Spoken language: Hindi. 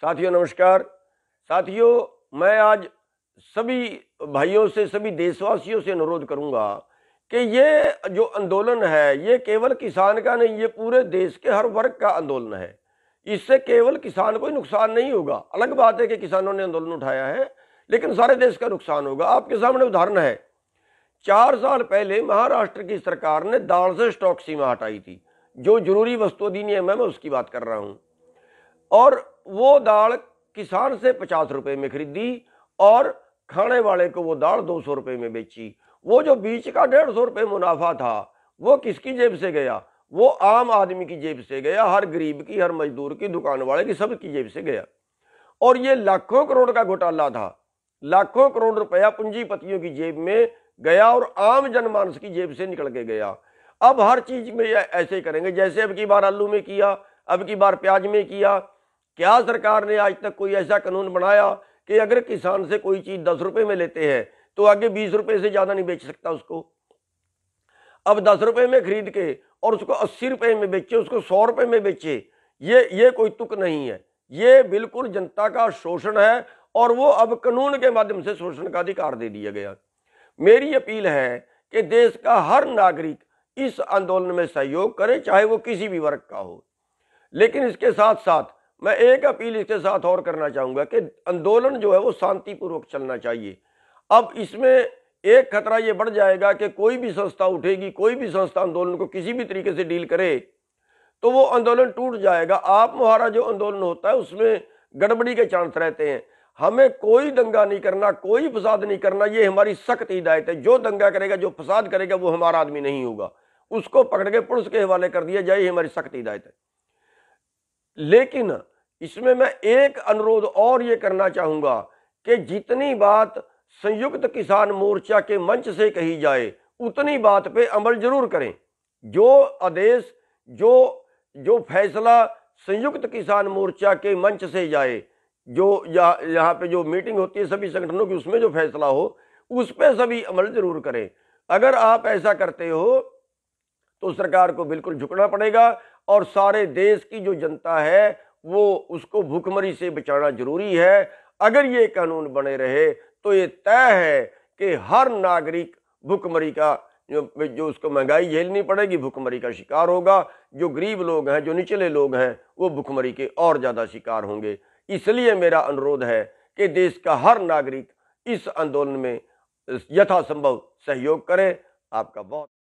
साथियों नमस्कार साथियों मैं आज सभी भाइयों से सभी देशवासियों से अनुरोध करूंगा कि ये जो आंदोलन है ये केवल किसान का नहीं ये पूरे देश के हर वर्ग का आंदोलन है इससे केवल किसान को ही नुकसान नहीं होगा अलग बात है कि किसानों ने आंदोलन उठाया है लेकिन सारे देश का नुकसान होगा आपके सामने उदाहरण है चार साल पहले महाराष्ट्र की सरकार ने दाल से स्टॉक सीमा हटाई थी जो जरूरी वस्तु अधिनियम है मैं उसकी बात कर रहा हूँ और वो दाल किसान से पचास रुपए में खरीदी और खाने वाले को वो दाल दो सौ रुपये में बेची वो जो बीच का डेढ़ सौ रुपये मुनाफा था वो किसकी जेब से गया वो आम आदमी की जेब से गया हर गरीब की हर मजदूर की दुकान वाले की सब की जेब से गया और ये लाखों करोड़ का घोटाला था लाखों करोड़ रुपया पूंजीपतियों की जेब में गया और आम जनमानस की जेब से निकल के गया अब हर चीज में ऐसे करेंगे जैसे अब की बार आलू में किया अब की बार प्याज में किया क्या सरकार ने आज तक कोई ऐसा कानून बनाया कि अगर किसान से कोई चीज़ दस रुपये में लेते हैं तो आगे बीस रुपए से ज़्यादा नहीं बेच सकता उसको अब दस रुपए में खरीद के और उसको अस्सी रुपए में बेचे उसको सौ रुपए में बेचे ये ये कोई तुक नहीं है ये बिल्कुल जनता का शोषण है और वो अब कानून के माध्यम से शोषण का अधिकार दे दिया गया मेरी अपील है कि देश का हर नागरिक इस आंदोलन में सहयोग करे चाहे वो किसी भी वर्ग का हो लेकिन इसके साथ साथ मैं एक अपील इसके साथ और करना चाहूँगा कि आंदोलन जो है वो शांतिपूर्वक चलना चाहिए अब इसमें एक खतरा ये बढ़ जाएगा कि कोई भी संस्था उठेगी कोई भी संस्था आंदोलन को किसी भी तरीके से डील करे तो वो आंदोलन टूट जाएगा आप मुहारा जो आंदोलन होता है उसमें गड़बड़ी के चांस रहते हैं हमें कोई दंगा नहीं करना कोई फसाद नहीं करना ये हमारी सख्त हिदायत है जो दंगा करेगा जो फसाद करेगा वो हमारा आदमी नहीं होगा उसको पकड़ के पुलिस के हवाले कर दिया जाए ये हमारी सख्त हिदायत है लेकिन इसमें मैं एक अनुरोध और ये करना चाहूँगा कि जितनी बात संयुक्त किसान मोर्चा के मंच से कही जाए उतनी बात पे अमल जरूर करें जो आदेश जो जो फैसला संयुक्त किसान मोर्चा के मंच से जाए जो या यहाँ पे जो मीटिंग होती है सभी संगठनों की उसमें जो फैसला हो उस पर सभी अमल जरूर करें अगर आप ऐसा करते हो तो सरकार को बिल्कुल झुकना पड़ेगा और सारे देश की जो जनता है वो उसको भूखमरी से बचाना जरूरी है अगर ये कानून बने रहे तो ये तय है कि हर नागरिक भूखमरी का जो जो उसको महंगाई झेलनी पड़ेगी भूखमरी का शिकार होगा जो गरीब लोग हैं जो निचले लोग हैं वो भूखमरी के और ज़्यादा शिकार होंगे इसलिए मेरा अनुरोध है कि देश का हर नागरिक इस आंदोलन में यथासंभव सहयोग करें आपका बहुत